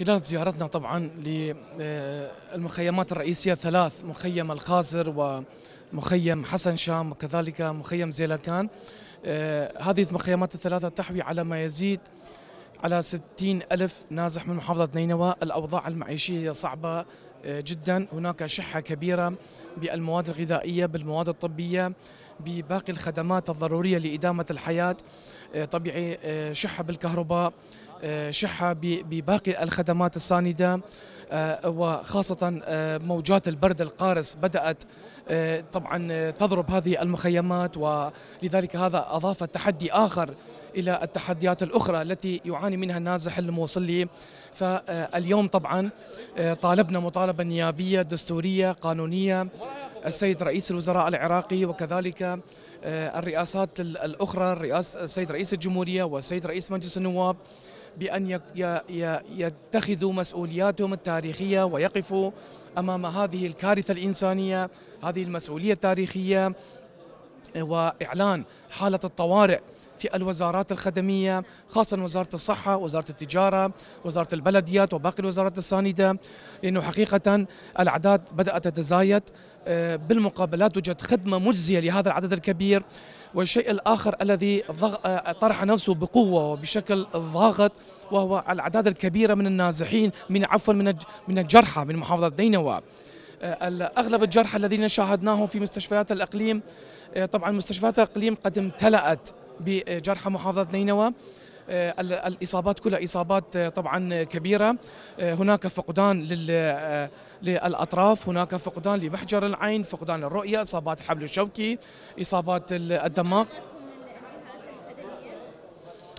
خلال زيارتنا طبعا للمخيمات الرئيسية ثلاث مخيم الخازر ومخيم حسن شام وكذلك مخيم زيلكان آه، هذه المخيمات الثلاثة تحوي على ما يزيد على 60 ألف نازح من محافظة نينوى الأوضاع المعيشية صعبة آه، جدا هناك شحة كبيرة بالمواد الغذائية بالمواد الطبية بباقي الخدمات الضرورية لإدامة الحياة آه، طبيعي شحة بالكهرباء آه، شحة بباقي الخدمات الساندة آه، وخاصة آه، موجات البرد القارس بدأت طبعا تضرب هذه المخيمات ولذلك هذا أضاف تحدي آخر إلى التحديات الأخرى التي يعاني منها النازح الموصلي فاليوم طبعا طالبنا مطالبة نيابية دستورية قانونية السيد رئيس الوزراء العراقي وكذلك الرئاسات الأخرى الرئاس السيد رئيس الجمهورية والسيد رئيس مجلس النواب بأن يتخذوا مسؤولياتهم التاريخية ويقفوا أمام هذه الكارثة الإنسانية هذه المسؤولية التاريخية وإعلان حالة الطوارئ في الوزارات الخدمية خاصة وزارة الصحة وزارة التجارة وزارة البلديات وباقي الوزارات الساندة لأنه حقيقة الأعداد بدأت تتزايد آه، بالمقابل لا توجد خدمة مجزية لهذا العدد الكبير والشيء الآخر الذي آه، طرح نفسه بقوة وبشكل ضاغط وهو الأعداد الكبيرة من النازحين من عفوا من الجرحى من محافظة دينوى آه، اغلب الجرحى الذين شاهدناهم في مستشفيات الاقليم طبعا مستشفيات الاقليم قد امتلأت بجرحى محافظة نينوى آه، الاصابات كلها اصابات آه، طبعا كبيره آه، هناك فقدان للاطراف هناك فقدان لمحجر العين فقدان الرؤيه اصابات الحبل الشوكي اصابات الدماغ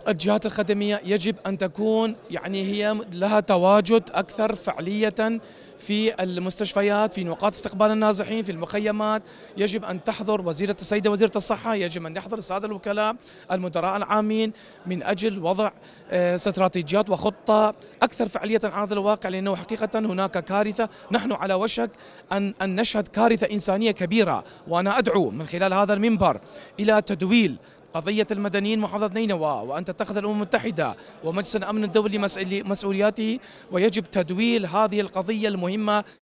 الجهات الخدمية يجب أن تكون يعني هي لها تواجد أكثر فعليه في المستشفيات في نقاط استقبال النازحين في المخيمات يجب أن تحضر وزيرة السيدة وزيرة الصحة يجب أن يحضر السادة الوكلاء المدراء العامين من أجل وضع آه، استراتيجيات وخطة أكثر فعليه على هذا الواقع لأنه حقيقة هناك كارثة نحن على وشك أن أن نشهد كارثة إنسانية كبيرة وأنا أدعو من خلال هذا المنبر إلى تدويل قضية المدنيين محافظة نينوى وأن تتخذ الأمم المتحدة ومجلس الأمن الدولي مسؤولياته ويجب تدويل هذه القضية المهمة